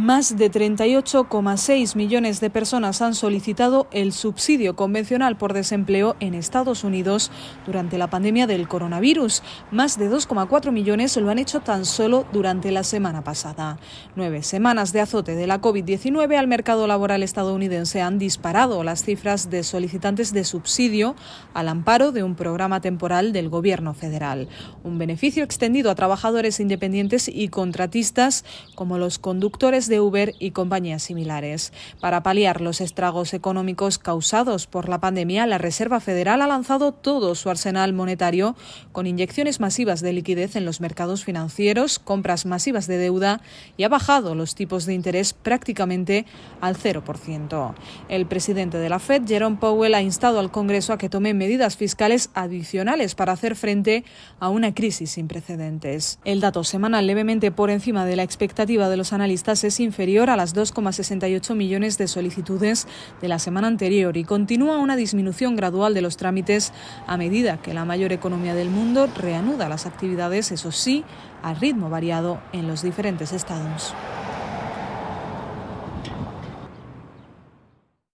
Más de 38,6 millones de personas han solicitado el subsidio convencional por desempleo en Estados Unidos durante la pandemia del coronavirus. Más de 2,4 millones lo han hecho tan solo durante la semana pasada. Nueve semanas de azote de la COVID-19 al mercado laboral estadounidense han disparado las cifras de solicitantes de subsidio al amparo de un programa temporal del Gobierno federal. Un beneficio extendido a trabajadores independientes y contratistas como los conductores de Uber y compañías similares. Para paliar los estragos económicos causados por la pandemia, la Reserva Federal ha lanzado todo su arsenal monetario con inyecciones masivas de liquidez en los mercados financieros, compras masivas de deuda y ha bajado los tipos de interés prácticamente al 0%. El presidente de la Fed, Jerome Powell, ha instado al Congreso a que tome medidas fiscales adicionales para hacer frente a una crisis sin precedentes. El dato semanal levemente por encima de la expectativa de los analistas es inferior a las 2,68 millones de solicitudes de la semana anterior y continúa una disminución gradual de los trámites a medida que la mayor economía del mundo reanuda las actividades, eso sí, a ritmo variado en los diferentes estados.